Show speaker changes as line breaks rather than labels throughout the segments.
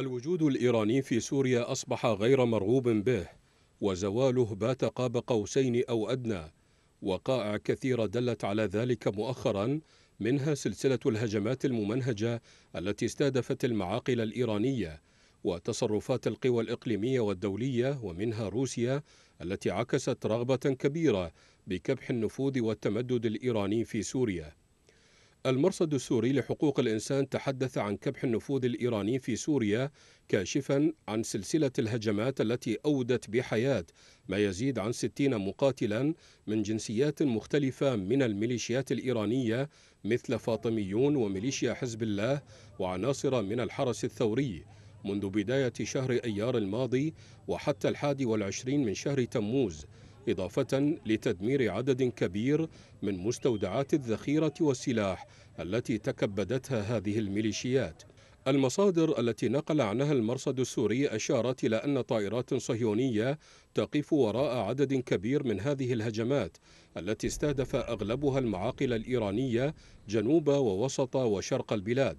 الوجود الإيراني في سوريا أصبح غير مرغوب به وزواله بات قاب قوسين أو أدنى وقائع كثيرة دلت على ذلك مؤخرا منها سلسلة الهجمات الممنهجة التي استهدفت المعاقل الإيرانية وتصرفات القوى الإقليمية والدولية ومنها روسيا التي عكست رغبة كبيرة بكبح النفوذ والتمدد الإيراني في سوريا المرصد السوري لحقوق الإنسان تحدث عن كبح النفوذ الإيراني في سوريا كاشفا عن سلسلة الهجمات التي أودت بحياة ما يزيد عن 60 مقاتلا من جنسيات مختلفة من الميليشيات الإيرانية مثل فاطميون وميليشيا حزب الله وعناصر من الحرس الثوري منذ بداية شهر أيار الماضي وحتى الحادي والعشرين من شهر تموز إضافة لتدمير عدد كبير من مستودعات الذخيرة والسلاح التي تكبدتها هذه الميليشيات المصادر التي نقل عنها المرصد السوري أشارت إلى أن طائرات صهيونية تقف وراء عدد كبير من هذه الهجمات التي استهدف أغلبها المعاقل الإيرانية جنوب ووسط وشرق البلاد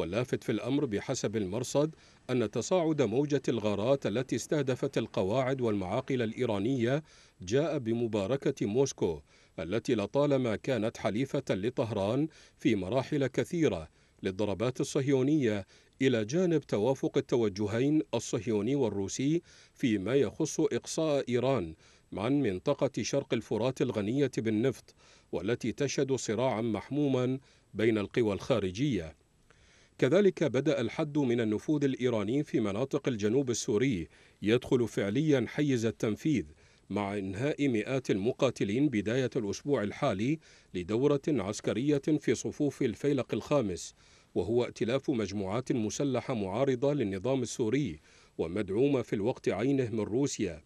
واللافت في الأمر بحسب المرصد أن تصاعد موجة الغارات التي استهدفت القواعد والمعاقل الإيرانية جاء بمباركة موسكو التي لطالما كانت حليفة لطهران في مراحل كثيرة للضربات الصهيونية إلى جانب توافق التوجهين الصهيوني والروسي فيما يخص إقصاء إيران عن منطقة شرق الفرات الغنية بالنفط والتي تشهد صراعا محموما بين القوى الخارجية كذلك بدأ الحد من النفوذ الإيراني في مناطق الجنوب السوري يدخل فعليا حيز التنفيذ مع إنهاء مئات المقاتلين بداية الأسبوع الحالي لدورة عسكرية في صفوف الفيلق الخامس وهو ائتلاف مجموعات مسلحة معارضة للنظام السوري ومدعومة في الوقت عينه من روسيا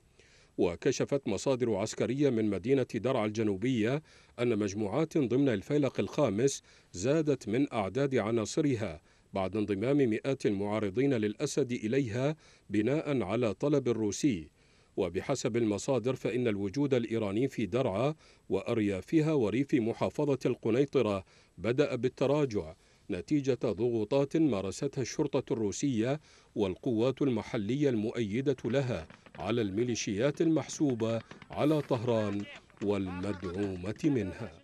وكشفت مصادر عسكرية من مدينة درعا الجنوبية أن مجموعات ضمن الفيلق الخامس زادت من أعداد عناصرها بعد انضمام مئات المعارضين للأسد إليها بناء على طلب الروسي وبحسب المصادر فإن الوجود الإيراني في درعا وأريافها وريف محافظة القنيطرة بدأ بالتراجع نتيجة ضغوطات مارستها الشرطة الروسية والقوات المحلية المؤيدة لها على الميليشيات المحسوبة على طهران والمدعومة منها